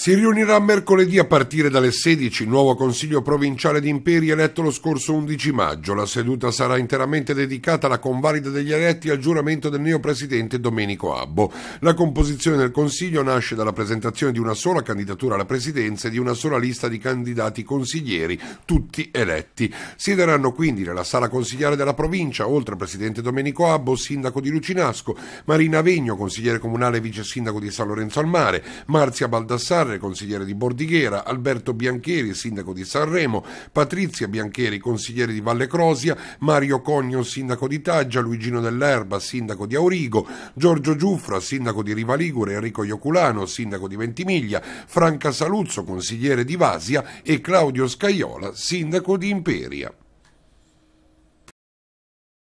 Si riunirà mercoledì a partire dalle 16 il nuovo Consiglio provinciale di Imperi eletto lo scorso 11 maggio. La seduta sarà interamente dedicata alla convalida degli eletti e al giuramento del neo presidente Domenico Abbo. La composizione del Consiglio nasce dalla presentazione di una sola candidatura alla presidenza e di una sola lista di candidati consiglieri, tutti eletti. Siederanno quindi nella sala consigliare della provincia, oltre al presidente Domenico Abbo, sindaco di Lucinasco, Marina Vegno, consigliere comunale e vice sindaco di San Lorenzo al Mare, Marzia Baldassare, Padre, consigliere di Bordighera, Alberto Biancheri, sindaco di Sanremo, Patrizia Biancheri, consigliere di Valle Crosia, Mario Cogno, sindaco di Taggia, Luigino dell'Erba, sindaco di Aurigo, Giorgio Giuffra, sindaco di Riva Ligure, Enrico Ioculano, sindaco di Ventimiglia, Franca Saluzzo, consigliere di Vasia e Claudio Scaiola, sindaco di Imperia.